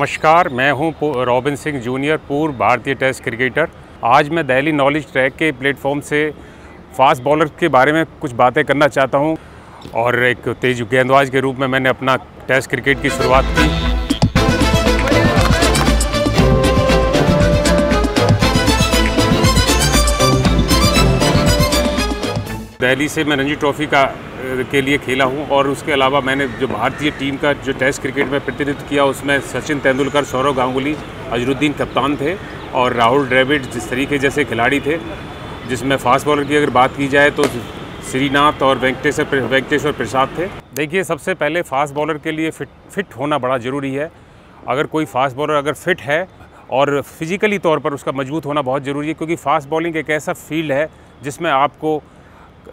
नमस्कार मैं हूं रॉबिन सिंह जूनियर पूर्व भारतीय टेस्ट क्रिकेटर आज मैं दिल्ली नॉलेज ट्रैक के प्लेटफॉर्म से फास्ट बॉलर के बारे में कुछ बातें करना चाहता हूं और एक तेज गेंदबाज के रूप में मैंने अपना टेस्ट क्रिकेट की शुरुआत की दिल्ली से मैं रणजी ट्रॉफ़ी का के लिए खेला हूँ और उसके अलावा मैंने जो भारतीय टीम का जो टेस्ट क्रिकेट में प्रतिनिधित्व किया उसमें सचिन तेंदुलकर सौरव गांगुली अजरुद्दीन कप्तान थे और राहुल ड्रेविड जिस तरीके जैसे खिलाड़ी थे जिसमें फास्ट बॉलर की अगर बात की जाए तो श्रीनाथ और वेंकटेश्वर वेंकटेश्वर प्रसाद थे देखिए सबसे पहले फास्ट बॉलर के लिए फिट फिट होना बड़ा ज़रूरी है अगर कोई फास्ट बॉलर अगर फिट है और फिज़िकली तौर पर उसका मजबूत होना बहुत ज़रूरी है क्योंकि फ़ास्ट बॉलिंग एक ऐसा फील्ड है जिसमें आपको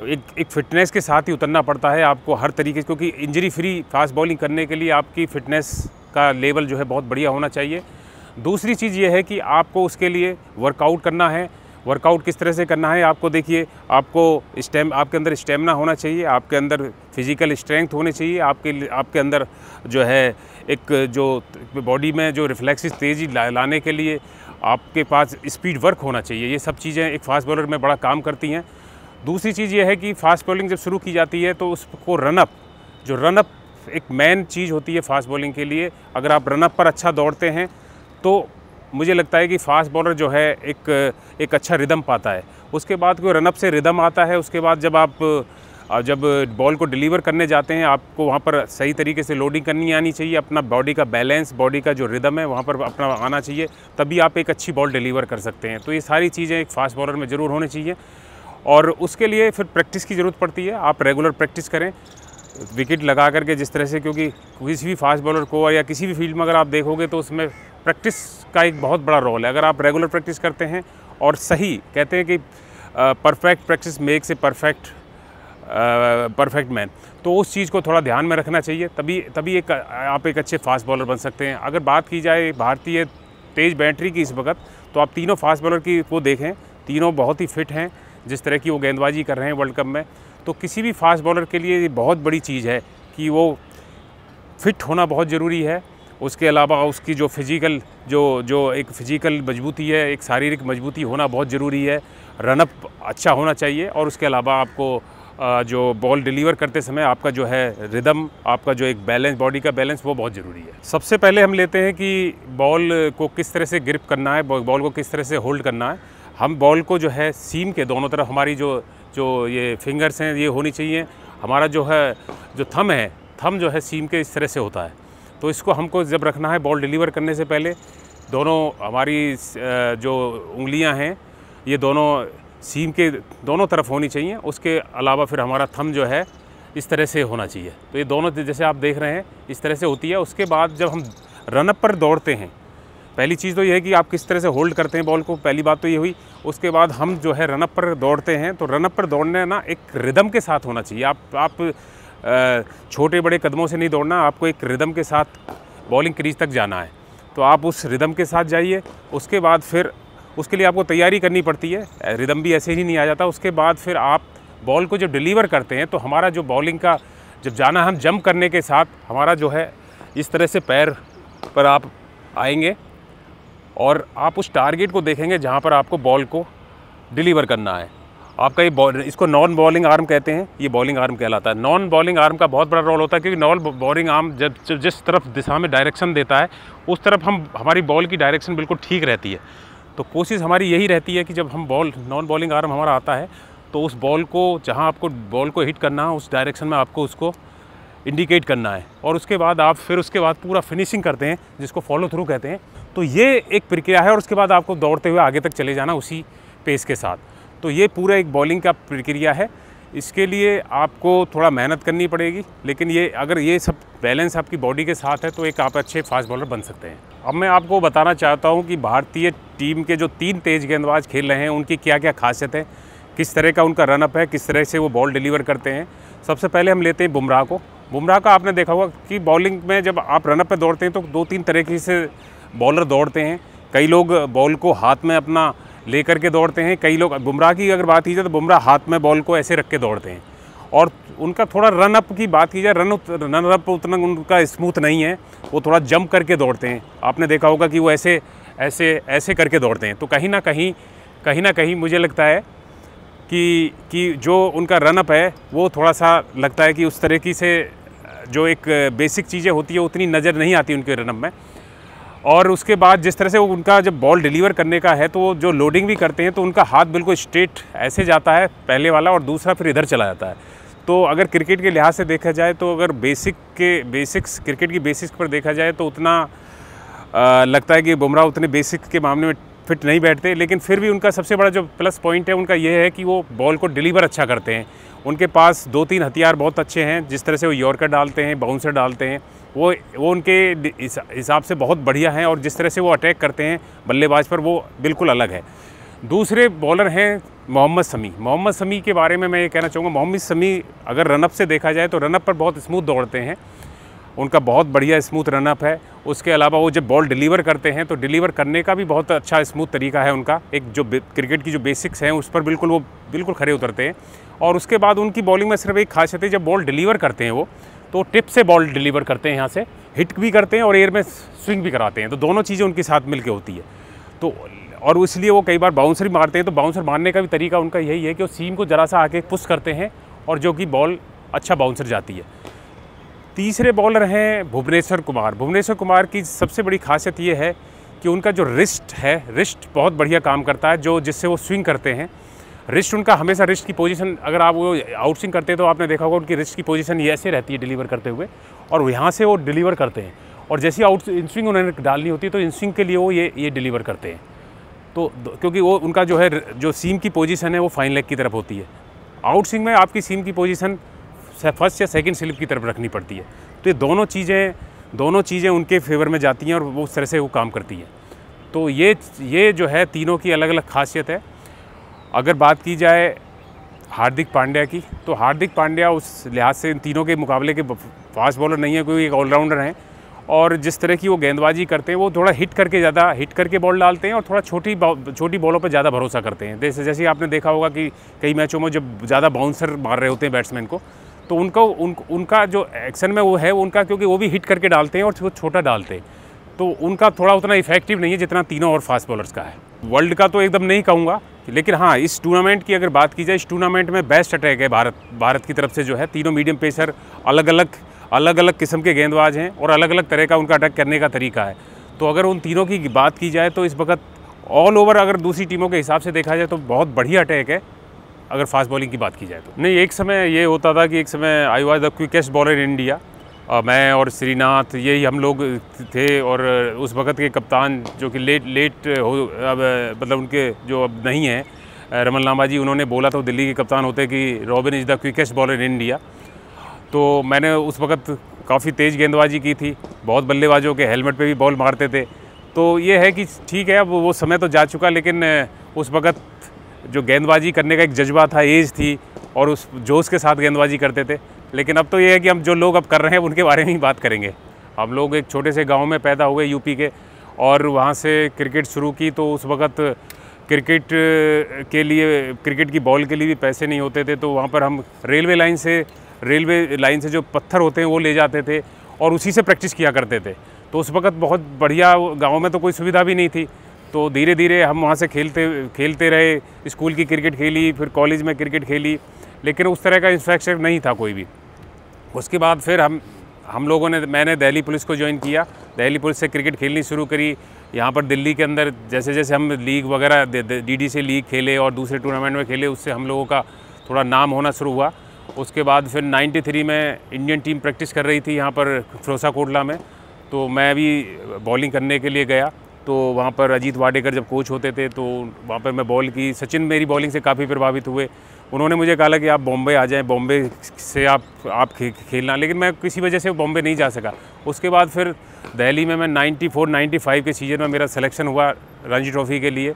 एक एक फ़िटनेस के साथ ही उतरना पड़ता है आपको हर तरीके से क्योंकि इंजरी फ्री फास्ट बॉलिंग करने के लिए आपकी फ़िटनेस का लेवल जो है बहुत बढ़िया होना चाहिए दूसरी चीज़ ये है कि आपको उसके लिए वर्कआउट करना है वर्कआउट किस तरह से करना है आपको देखिए आपको स्टेम आपके अंदर स्टेमिना होना चाहिए आपके अंदर फिजिकल स्ट्रेंथ होने चाहिए आपके आपके अंदर जो है एक जो बॉडी में जो रिफ्लेक्सिस तेज़ी ला, लाने के लिए आपके पास स्पीड वर्क होना चाहिए ये सब चीज़ें एक फास्ट बॉलर में बड़ा काम करती हैं दूसरी चीज़ ये है कि फास्ट बॉलिंग जब शुरू की जाती है तो उसको रनअप जो रनअप एक मेन चीज़ होती है फास्ट बॉलिंग के लिए अगर आप रनअप पर अच्छा दौड़ते हैं तो मुझे लगता है कि फास्ट बॉलर जो है एक एक अच्छा रिदम पाता है उसके बाद कोई रनअप से रिदम आता है उसके बाद जब आप जब बॉल को डिलीवर करने जाते हैं आपको वहाँ पर सही तरीके से लोडिंग करनी आनी चाहिए अपना बॉडी का बैलेंस बॉडी का जो रिदम है वहाँ पर अपना आना चाहिए तभी आप एक अच्छी बॉल डिलीवर कर सकते हैं तो ये सारी चीज़ें एक फास्ट बॉलर में ज़रूर होनी चाहिए और उसके लिए फिर प्रैक्टिस की ज़रूरत पड़ती है आप रेगुलर प्रैक्टिस करें विकेट लगा करके जिस तरह से क्योंकि किसी भी फास्ट बॉलर को या किसी भी फील्ड में अगर आप देखोगे तो उसमें प्रैक्टिस का एक बहुत बड़ा रोल है अगर आप रेगुलर प्रैक्टिस करते हैं और सही कहते हैं कि perfect practice makes perfect perfect man तो उस चीज़ को थोड़ा ध्यान में रखना चाहिए तभी तभी एक आप एक अच्छे फास्ट बॉलर बन सकते हैं अगर बात की जाए भारतीय तेज़ बैटरी की इस वक्त तो आप तीनों फास्ट बॉलर की को देखें तीनों बहुत ही फिट हैं जिस तरह की वो गेंदबाजी कर रहे हैं वर्ल्ड कप में तो किसी भी फास्ट बॉलर के लिए ये बहुत बड़ी चीज़ है कि वो फिट होना बहुत ज़रूरी है उसके अलावा उसकी जो फिज़िकल जो जो एक फ़िज़िकल मजबूती है एक शारीरिक मजबूती होना बहुत ज़रूरी है रनअप अच्छा होना चाहिए और उसके अलावा आपको जो बॉल डिलीवर करते समय आपका जो है रिदम आपका जो एक बैलेंस बॉडी का बैलेंस वो बहुत ज़रूरी है सबसे पहले हम लेते हैं कि बॉल को किस तरह से ग्रिप करना है बॉल को किस तरह से होल्ड करना है हम बॉल को जो है सीम के दोनों तरफ हमारी जो जो ये फिंगर्स हैं ये होनी चाहिए हमारा जो है जो थम है थम जो है सीम के इस तरह से होता है तो इसको हमको जब रखना है बॉल डिलीवर करने से पहले दोनों हमारी जो उंगलियां हैं ये दोनों सीम के दोनों तरफ होनी चाहिए उसके अलावा फिर हमारा थम जो है इस तरह से होना चाहिए तो ये दोनों जैसे आप देख रहे हैं इस तरह से होती है उसके बाद जब हम रनअप पर दौड़ते हैं पहली चीज़ तो ये है कि आप किस तरह से होल्ड करते हैं बॉल को पहली बात तो ये हुई उसके बाद हम जो है रनअप पर दौड़ते हैं तो रनअप पर दौड़ने ना एक रिदम के साथ होना चाहिए आप आप छोटे बड़े कदमों से नहीं दौड़ना आपको एक रिदम के साथ बॉलिंग क्रीज तक जाना है तो आप उस रिदम के साथ जाइए उसके बाद फिर उसके लिए आपको तैयारी करनी पड़ती है रिदम भी ऐसे ही नहीं आ जाता उसके बाद फिर आप बॉल को जब डिलीवर करते हैं तो हमारा जो बॉलिंग का जब जाना हम जंप करने के साथ हमारा जो है इस तरह से पैर पर आप आएंगे और आप उस टारगेट को देखेंगे जहाँ पर आपको बॉल को डिलीवर करना है आपका ये बॉल इसको नॉन बॉलिंग आर्म कहते हैं ये बॉलिंग आर्म कहलाता है नॉन बॉलिंग आर्म का बहुत बड़ा रोल होता है क्योंकि नॉन बॉलिंग आर्म जब, जब जिस तरफ दिशा में डायरेक्शन देता है उस तरफ हम हमारी बॉल की डायरेक्शन बिल्कुल ठीक रहती है तो कोशिश हमारी यही रहती है कि जब हम बॉल नॉन बॉलिंग आर्म हमारा आता है तो उस बॉल को जहाँ आपको बॉल को हिट करना है उस डायरेक्शन में आपको उसको इंडिकेट करना है और उसके बाद आप फिर उसके बाद पूरा फिनिशिंग करते हैं जिसको फॉलो थ्रू कहते हैं तो ये एक प्रक्रिया है और उसके बाद आपको दौड़ते हुए आगे तक चले जाना उसी पेस के साथ तो ये पूरा एक बॉलिंग का प्रक्रिया है इसके लिए आपको थोड़ा मेहनत करनी पड़ेगी लेकिन ये अगर ये सब बैलेंस आपकी बॉडी के साथ है तो एक आप अच्छे फास्ट बॉलर बन सकते हैं अब मैं आपको बताना चाहता हूँ कि भारतीय टीम के जो तीन तेज गेंदबाज खेल रहे हैं उनकी क्या क्या खासियत है किस तरह का उनका रनअप है किस तरह से वो बॉल डिलीवर करते हैं सबसे पहले हम लेते हैं बुमराह को बुमराह का आपने देखा होगा कि बॉलिंग में जब आप रनअप पर दौड़ते हैं तो दो तीन तरीके से बॉलर दौड़ते हैं कई लोग बॉल को हाथ में अपना ले करके दौड़ते हैं कई लोग बुमराह की अगर बात की जाए तो बुमराह हाथ में बॉल को ऐसे रख के दौड़ते हैं और उनका थोड़ा रन अप की बात की जाए रन उत, रन अप उतना उनका स्मूथ नहीं है वो थोड़ा जंप करके दौड़ते हैं आपने देखा होगा कि वो ऐसे ऐसे ऐसे करके दौड़ते हैं तो कहीं ना कहीं कहीं ना कहीं मुझे लगता है कि कि जो उनका रनअप है वो थोड़ा सा लगता है कि उस तरीके से जो एक बेसिक चीज़ें होती है उतनी नज़र नहीं आती उनके रनअप में और उसके बाद जिस तरह से वो उनका जब बॉल डिलीवर करने का है तो वो जो लोडिंग भी करते हैं तो उनका हाथ बिल्कुल स्ट्रेट ऐसे जाता है पहले वाला और दूसरा फिर इधर चला जाता है तो अगर क्रिकेट के लिहाज से देखा जाए तो अगर बेसिक के बेसिक्स क्रिकेट की बेसिक्स पर देखा जाए तो उतना आ, लगता है कि बुमराह उतने बेसिक के मामले में फिट नहीं बैठते लेकिन फिर भी उनका सबसे बड़ा जो प्लस पॉइंट है उनका ये है कि वो बॉल को डिलीवर अच्छा करते हैं उनके पास दो तीन हथियार बहुत अच्छे हैं जिस तरह से वो यॉर्कर डालते हैं बाउंसर डालते हैं वो वो उनके हिसाब से बहुत बढ़िया हैं और जिस तरह से वो अटैक करते हैं बल्लेबाज पर वो बिल्कुल अलग है दूसरे बॉलर हैं मोहम्मद समी मोहम्मद समी के बारे में मैं ये कहना चाहूँगा मोहम्मद समी अगर रनअप से देखा जाए तो रनअप पर बहुत स्मूथ दौड़ते हैं उनका बहुत बढ़िया स्मूथ रनअप है उसके अलावा वो जब बॉल डिलीवर करते हैं तो डिलीवर करने का भी बहुत अच्छा स्मूथ तरीका है उनका एक जो क्रिकेट की जो बेसिक्स हैं उस पर बिल्कुल वो बिल्कुल खड़े उतरते हैं और उसके बाद उनकी बॉलिंग में सिर्फ एक खासियत है जब बॉल डिलीवर करते हैं वो तो टिप से बॉल डिलीवर करते हैं यहाँ से हिट भी करते हैं और एयर में स्विंग भी कराते हैं तो दोनों चीज़ें उनके साथ मिलकर होती है तो और इसलिए वो कई बार बाउंसर भी मारते हैं तो बाउंसर मारने का भी तरीका उनका यही है कि वो सीम को ज़रा सा आके पुश करते हैं और जो कि बॉल अच्छा बाउंसर जाती है तीसरे बॉलर हैं भुवनेश्वर कुमार भुवनेश्वर कुमार की सबसे बड़ी खासियत ये है कि उनका जो रिस्ट है रिस्ट बहुत बढ़िया काम करता है जो जिससे वो स्विंग करते हैं रिस्ट उनका हमेशा रिस्ट की पोजीशन अगर आप वो आउट स्विंग करते हैं तो आपने देखा होगा उनकी रिस्ट की पोजीशन ये ऐसे रहती है डिलीवर करते हुए और यहाँ से वो डिलीवर करते हैं और जैसी आउट इन स्विंग उन्होंने डालनी होती है तो इन स्विंग के लिए वो ये ये डिलीवर करते हैं तो, तो क्योंकि वो उनका जो है जो सीम की पोजीशन है वो फाइन लेग की तरफ होती है आउट स्विंग में आपकी सीम की पोजीशन फर्स्ट या सेकंड स्लिप की तरफ रखनी पड़ती है तो ये दोनों चीज़ें दोनों चीज़ें उनके फेवर में जाती हैं और वो उस तरह से वो काम करती है तो ये ये जो है तीनों की अलग अलग खासियत है अगर बात की जाए हार्दिक पांड्या की तो हार्दिक पांड्या उस लिहाज से इन तीनों के मुकाबले के फास्ट बॉलर नहीं है कोई एक ऑलराउंडर हैं और जिस तरह की वो गेंदबाजी करते हैं वो थोड़ा हिट करके ज़्यादा हिट करके बॉल डालते हैं और थोड़ा छोटी छोटी बॉलों पर ज़्यादा भरोसा करते हैं जैसे जैसे आपने देखा होगा कि कई मैचों में जब ज़्यादा बाउंसर मार रहे होते हैं बैट्समैन को तो उनको उन, उनका जो एक्शन में वो है उनका क्योंकि वो भी हिट करके डालते हैं और वो छोटा डालते हैं तो उनका थोड़ा उतना इफेक्टिव नहीं है जितना तीनों और फास्ट बॉलर्स का है वर्ल्ड का तो एकदम नहीं कहूँगा लेकिन हाँ इस टूर्नामेंट की अगर बात की जाए इस टूर्नामेंट में बेस्ट अटैक है भारत भारत की तरफ से जो है तीनों मीडियम पेसर अलग अलग अलग अलग किस्म के गेंदबाज हैं और अलग अलग तरह का उनका अटैक करने का तरीका है तो अगर उन तीनों की बात की जाए तो इस वक्त ऑल ओवर अगर दूसरी टीमों के हिसाब से देखा जाए तो बहुत बढ़िया अटैक है अगर फास्ट बॉलिंग की बात की जाए तो नहीं एक समय ये होता था कि एक समय I was the quickest bowler in India और मैं और श्रीनाथ यही हम लोग थे और उस वक़्त के कप्तान जो कि लेट लेट हो अब मतलब उनके जो अब नहीं हैं रमन लामा जी उन्होंने बोला था दिल्ली के कप्तान होते कि Robin is the quickest bowler in India तो मैंने उस वक़्त काफ़ी तेज़ गेंदबाजी की थी बहुत बल्लेबाजों के हेलमेट पे भी बॉल मारते थे तो ये है कि ठीक है अब वो समय तो जा चुका लेकिन उस वक़्त जो गेंदबाजी करने का एक जज्बा था एज थी और उस जोश के साथ गेंदबाजी करते थे लेकिन अब तो ये है कि हम जो लोग अब कर रहे हैं उनके बारे में ही बात करेंगे हम लोग एक छोटे से गांव में पैदा हुए यूपी के और वहाँ से क्रिकेट शुरू की तो उस वक़्त क्रिकेट के लिए क्रिकेट की बॉल के लिए भी पैसे नहीं होते थे तो वहाँ पर हम रेलवे लाइन से रेलवे लाइन से जो पत्थर होते हैं वो ले जाते थे और उसी से प्रैक्टिस किया करते थे तो उस वक़्त बहुत बढ़िया गाँव में तो कोई सुविधा भी नहीं थी तो धीरे धीरे हम वहाँ से खेलते खेलते रहे स्कूल की क्रिकेट खेली फिर कॉलेज में क्रिकेट खेली लेकिन उस तरह का इंफ्रास्ट्रक्चर नहीं था कोई भी उसके बाद फिर हम हम लोगों ने मैंने दिल्ली पुलिस को ज्वाइन किया दिल्ली पुलिस से क्रिकेट खेलनी शुरू करी यहाँ पर दिल्ली के अंदर जैसे जैसे हम लीग वगैरह डी से लीग खेले और दूसरे टूर्नामेंट में खेले उससे हम लोगों का थोड़ा नाम होना शुरू हुआ उसके बाद फिर 93 में इंडियन टीम प्रैक्टिस कर रही थी यहाँ पर फिरोसा कोटला में तो मैं भी बॉलिंग करने के लिए गया तो वहाँ पर अजीत वाडेकर जब कोच होते थे तो वहाँ पर मैं बॉल की सचिन मेरी बॉलिंग से काफ़ी प्रभावित हुए उन्होंने मुझे कहा कि आप बॉम्बे आ जाएं बॉम्बे से आप आप खे, खेलना लेकिन मैं किसी वजह से बॉम्बे नहीं जा सका उसके बाद फिर दिल्ली में मैं 94 95 के सीज़न में मेरा सिलेक्शन हुआ रणजी ट्रॉफ़ी के लिए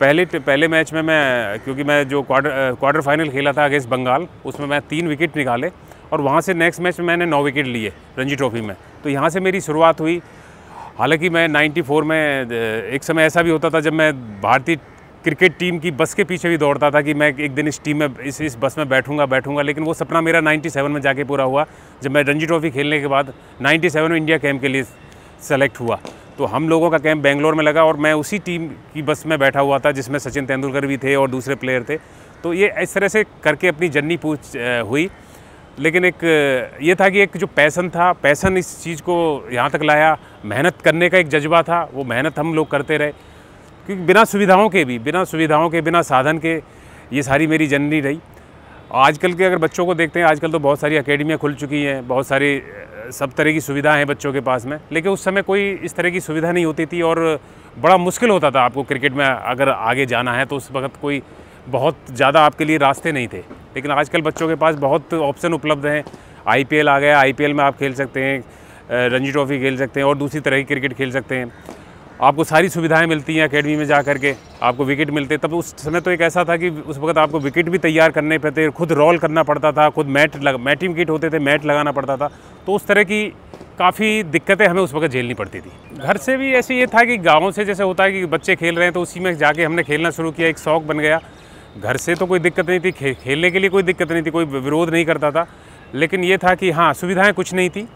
पहले पहले मैच में मैं क्योंकि मैं जो क्वार्टर क्वार्टर फाइनल खेला था अगेंस्ट बंगाल उसमें मैं तीन विकेट निकाले और वहाँ से नेक्स्ट मैच में मैंने नौ विकेट लिए रणजी ट्रॉफ़ी में तो यहाँ से मेरी शुरुआत हुई हालांकि मैं 94 में एक समय ऐसा भी होता था जब मैं भारतीय क्रिकेट टीम की बस के पीछे भी दौड़ता था कि मैं एक दिन इस टीम में इस इस बस में बैठूंगा बैठूंगा लेकिन वो सपना मेरा 97 में जाके पूरा हुआ जब मैं रणजी ट्रॉफी खेलने के बाद 97 में इंडिया कैंप के लिए सेलेक्ट हुआ तो हम लोगों का कैंप बेंगलोर में लगा और मैं उसी टीम की बस में बैठा हुआ था जिसमें सचिन तेंदुलकर भी थे और दूसरे प्लेयर थे तो ये इस तरह से करके अपनी जर्नी पूछ हुई लेकिन एक ये था कि एक जो पैसन था पैसन इस चीज़ को यहाँ तक लाया मेहनत करने का एक जज्बा था वो मेहनत हम लोग करते रहे क्योंकि बिना सुविधाओं के भी बिना सुविधाओं के बिना साधन के ये सारी मेरी जर्नी रही आजकल के अगर बच्चों को देखते हैं आजकल तो बहुत सारी अकेडमियाँ खुल चुकी हैं बहुत सारी सब तरह की सुविधाएँ हैं बच्चों के पास में लेकिन उस समय कोई इस तरह की सुविधा नहीं होती थी और बड़ा मुश्किल होता था आपको क्रिकेट में अगर आगे जाना है तो उस वक्त कोई बहुत ज़्यादा आपके लिए रास्ते नहीं थे लेकिन आजकल बच्चों के पास बहुत ऑप्शन उपलब्ध हैं आईपीएल आ गया आईपीएल में आप खेल सकते हैं रणजी ट्रॉफ़ी खेल सकते हैं और दूसरी तरह की क्रिकेट खेल सकते हैं आपको सारी सुविधाएं मिलती हैं अकेडमी में जा कर के आपको विकेट मिलते तब उस समय तो एक ऐसा था कि उस वक्त आपको विकेट भी तैयार करने पड़ते खुद रोल करना पड़ता था खुद मैट लग मैटिंग किट होते थे मैट लगाना पड़ता था तो उस तरह की काफ़ी दिक्कतें हमें उस वक्त झेलनी पड़ती थी घर से भी ऐसे ये था कि गाँव से जैसे होता है कि बच्चे खेल रहे हैं तो उसी में जाके हमने खेलना शुरू किया एक शौक बन गया घर से तो कोई दिक्कत नहीं थी खे, खेलने के लिए कोई दिक्कत नहीं थी कोई विरोध नहीं करता था लेकिन ये था कि हाँ सुविधाएं कुछ नहीं थी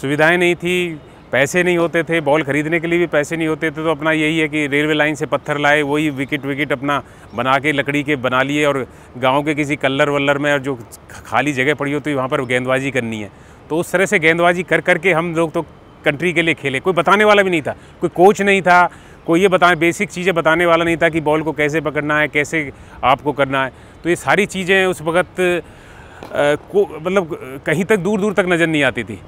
सुविधाएं नहीं थी पैसे नहीं होते थे बॉल खरीदने के लिए भी पैसे नहीं होते थे तो अपना यही है कि रेलवे लाइन से पत्थर लाए वही विकेट विकेट अपना बना के लकड़ी के बना लिए और गांव के किसी कल्लर वल्लर में और जो खाली जगह पड़ी होती है वहाँ पर गेंदबाजी करनी है तो उस तरह से गेंदबाजी कर करके हम लोग तो कंट्री के लिए खेले कोई बताने वाला भी नहीं था कोई कोच नहीं था कोई ये बताएं बेसिक चीज़ें बताने वाला नहीं था कि बॉल को कैसे पकड़ना है कैसे आपको करना है तो ये सारी चीज़ें उस वक़्त को मतलब कहीं तक दूर दूर तक नज़र नहीं आती थी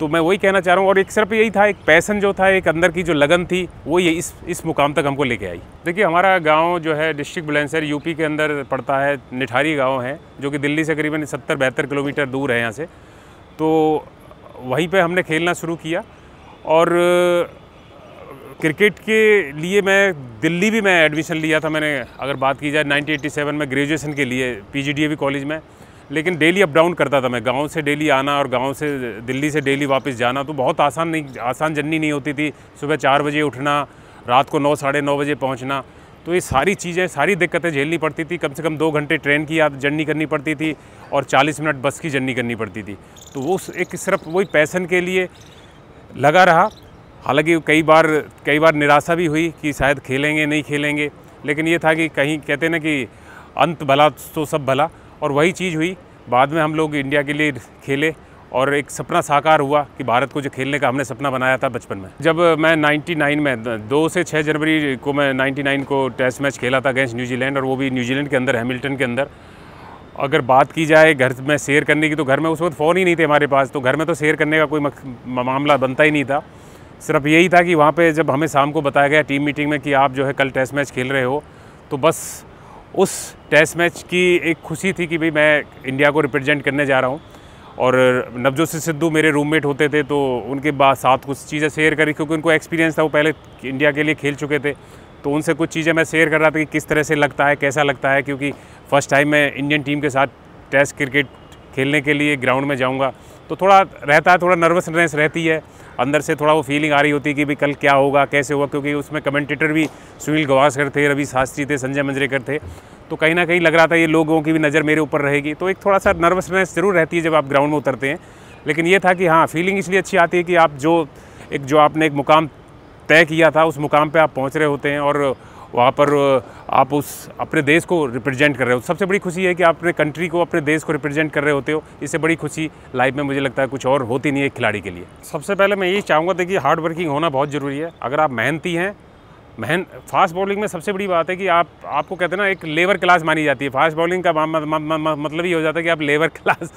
तो मैं वही कहना चाह रहा हूँ और एक सिर्फ यही था एक पैसन जो था एक अंदर की जो लगन थी वो ये इस इस मुकाम तक हमको लेके आई देखिए हमारा गांव जो है डिस्ट्रिक्ट बुलंदशहर यूपी के अंदर पड़ता है निठारी गांव है जो कि दिल्ली से करीबन सत्तर बहत्तर किलोमीटर दूर है यहाँ से तो वहीं पर हमने खेलना शुरू किया और क्रिकेट के लिए मैं दिल्ली भी मैं एडमिशन लिया था मैंने अगर बात की जाए 1987 में ग्रेजुएशन के लिए पीजीडीएवी कॉलेज में लेकिन डेली अप डाउन करता था मैं गांव से डेली आना और गांव से दिल्ली से डेली वापस जाना तो बहुत आसान नहीं आसान जर्नी नहीं होती थी सुबह चार बजे उठना रात को नौ साढ़े नौ बजे पहुँचना तो ये सारी चीज़ें सारी दिक्कतें झेलनी पड़ती थी कम से कम दो घंटे ट्रेन की याद जर्नी करनी पड़ती थी और 40 मिनट बस की जर्नी करनी पड़ती थी तो वो एक सिर्फ वही पैसन के लिए लगा रहा हालांकि कई बार कई बार निराशा भी हुई कि शायद खेलेंगे नहीं खेलेंगे लेकिन ये था कि कहीं कहते ना कि अंत भला तो सब भला और वही चीज़ हुई बाद में हम लोग इंडिया के लिए खेले और एक सपना साकार हुआ कि भारत को जो खेलने का हमने सपना बनाया था बचपन में जब मैं 99 में दो से छः जनवरी को मैं 99 को टेस्ट मैच खेला था अगेंस्ट न्यूजीलैंड और वो भी न्यूजीलैंड के अंदर हैमिल्टन के अंदर अगर बात की जाए घर में शेयर करने की तो घर में उस वक्त फ़ोन ही नहीं थे हमारे पास तो घर में तो शेयर करने का कोई मामला बनता ही नहीं था सिर्फ यही था कि वहाँ पे जब हमें शाम को बताया गया टीम मीटिंग में कि आप जो है कल टेस्ट मैच खेल रहे हो तो बस उस टेस्ट मैच की एक खुशी थी कि भाई मैं इंडिया को रिप्रेजेंट करने जा रहा हूँ और नवजोत सिंह सिद्धू मेरे रूममेट होते थे तो उनके बाद साथ कुछ चीज़ें शेयर करी क्योंकि उनको एक्सपीरियंस था वो पहले इंडिया के लिए खेल चुके थे तो उनसे कुछ चीज़ें मैं शेयर कर रहा था कि किस तरह से लगता है कैसा लगता है क्योंकि फ़र्स्ट टाइम मैं इंडियन टीम के साथ टेस्ट क्रिकेट खेलने के लिए ग्राउंड में जाऊँगा तो थोड़ा रहता है थोड़ा नर्वसनेस रहती है अंदर से थोड़ा वो फीलिंग आ रही होती कि भी कल क्या होगा कैसे होगा क्योंकि उसमें कमेंटेटर भी सुनील गवास्कर थे रवि शास्त्री थे संजय मंजरेकर थे तो कहीं ना कहीं लग रहा था ये लोगों की भी नज़र मेरे ऊपर रहेगी तो एक थोड़ा सा नर्वसनेस ज़रूर रहती है जब आप ग्राउंड में उतरते हैं लेकिन ये था कि हाँ फीलिंग इसलिए अच्छी आती है कि आप जो एक जो आपने एक मुकाम तय किया था उस मुकाम पर आप पहुँच रहे होते हैं और वहाँ पर आप उस अपने देश को रिप्रेजेंट कर रहे हो सबसे बड़ी खुशी है कि आप अपने कंट्री को अपने देश को रिप्रेजेंट कर रहे होते हो इससे बड़ी खुशी लाइफ में मुझे लगता है कुछ और होती नहीं है खिलाड़ी के लिए सबसे पहले मैं यही चाहूँगा देखिए हार्ड वर्किंग होना बहुत ज़रूरी है अगर आप मेहनती हैं मेहन फास्ट बॉलिंग में सबसे बड़ी बात है कि आप आपको कहते हैं ना एक लेबर क्लास मानी जाती है फास्ट बॉलिंग का मतलब ये हो जाता है कि आप लेबर क्लास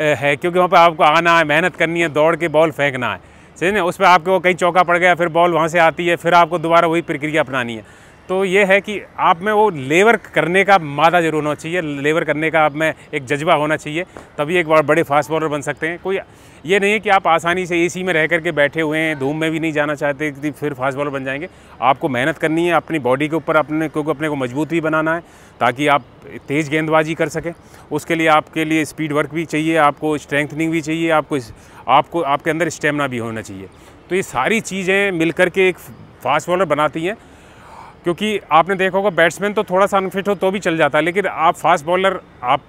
है क्योंकि वहाँ पर आपको आना है मेहनत करनी है दौड़ के बॉल फेंकना है सही ना उस पर आपको कहीं चौका पड़ गया फिर बॉल वहाँ से आती है फिर आपको दोबारा वही प्रक्रिया अपनानी है तो ये है कि आप में वो लेबर करने का मादा जरूर होना चाहिए लेबर करने का आप में एक जज्बा होना चाहिए तभी एक बार बड़े फास्ट बॉलर बन सकते हैं कोई ये नहीं है कि आप आसानी से एसी में रह करके बैठे हुए हैं धूम में भी नहीं जाना चाहते कि फिर फास्ट बॉलर बन जाएंगे आपको मेहनत करनी है अपनी बॉडी के ऊपर अपने क्योंकि अपने को मजबूत भी बनाना है ताकि आप तेज़ गेंदबाजी कर सकें उसके लिए आपके लिए स्पीड वर्क भी चाहिए आपको स्ट्रेंथनिंग भी चाहिए आपको आपको आपके अंदर स्टेमिना भी होना चाहिए तो ये सारी चीज़ें मिल के एक फास्ट बॉलर बनाती हैं क्योंकि आपने देखा होगा बैट्समैन तो थोड़ा सा अनफिट हो तो भी चल जाता है लेकिन आप फास्ट बॉलर आप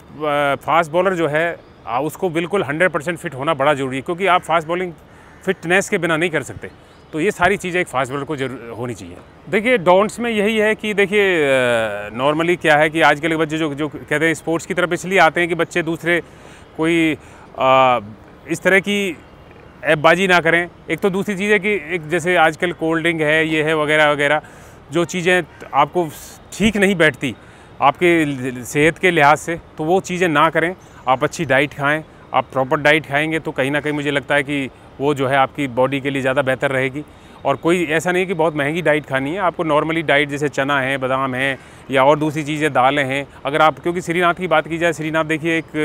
फास्ट बॉलर जो है उसको बिल्कुल 100 परसेंट फिट होना बड़ा ज़रूरी है क्योंकि आप फास्ट बॉलिंग फिटनेस के बिना नहीं कर सकते तो ये सारी चीज़ें एक फास्ट बॉलर को जरूर होनी चाहिए देखिए डॉन्ट्स में यही है कि देखिए नॉर्मली क्या है कि आजकल के बच्चे जो जो कहते हैं स्पोर्ट्स की तरफ इसलिए आते हैं कि बच्चे दूसरे कोई आ, इस तरह की ऐपबाजी ना करें एक तो दूसरी चीज़ है कि एक जैसे आजकल कोल्ड ड्रिंक है ये है वगैरह वगैरह जो चीज़ें आपको ठीक नहीं बैठती आपके सेहत के लिहाज से तो वो चीज़ें ना करें आप अच्छी डाइट खाएं आप प्रॉपर डाइट खाएंगे तो कहीं ना कहीं मुझे लगता है कि वो जो है आपकी बॉडी के लिए ज़्यादा बेहतर रहेगी और कोई ऐसा नहीं कि बहुत महंगी डाइट खानी है आपको नॉर्मली डाइट जैसे चना है बादाम है या और दूसरी चीज़ें दालें हैं अगर आप क्योंकि श्रीनाथ की बात की जाए श्रीनाथ देखिए एक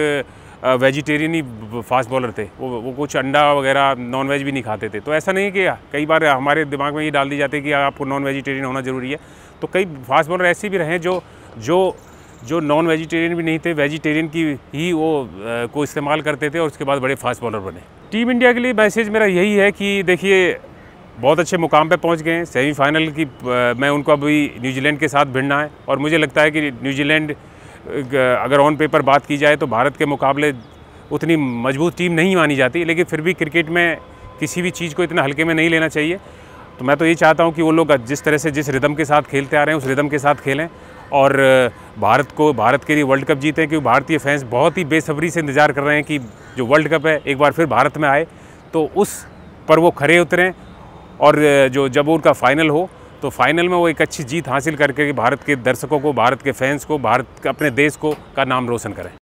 वेजिटेरियन ही फास्ट बॉलर थे वो वो कुछ अंडा वगैरह नॉन वेज भी नहीं खाते थे तो ऐसा नहीं कि कई बार हमारे दिमाग में ये डाल दी जाती है कि आपको नॉन वेजिटेरियन होना ज़रूरी है तो कई फास्ट बॉलर ऐसे भी रहे जो जो जो नॉन वेजिटेरियन भी नहीं थे वेजिटेरियन की ही वो आ, को इस्तेमाल करते थे और उसके बाद बड़े फास्ट बॉलर बने टीम इंडिया के लिए मैसेज मेरा यही है कि देखिए बहुत अच्छे मुकाम पे पहुंच गए हैं सेमीफाइनल की आ, मैं उनको अभी न्यूजीलैंड के साथ भिड़ना है और मुझे लगता है कि न्यूजीलैंड अगर ऑन पेपर बात की जाए तो भारत के मुकाबले उतनी मजबूत टीम नहीं मानी जाती लेकिन फिर भी क्रिकेट में किसी भी चीज़ को इतना हल्के में नहीं लेना चाहिए तो मैं तो ये चाहता हूँ कि वो लोग जिस तरह से जिस रिदम के साथ खेलते आ रहे हैं उस रिदम के साथ खेलें और भारत को भारत के लिए वर्ल्ड कप जीते क्योंकि भारतीय फैंस बहुत ही बेसब्री से इंतजार कर रहे हैं कि जो वर्ल्ड कप है एक बार फिर भारत में आए तो उस पर वो खड़े उतरें और जो जब उनका फाइनल हो तो फाइनल में वो एक अच्छी जीत हासिल करके भारत के दर्शकों को भारत के फैंस को भारत अपने देश को का नाम रोशन करें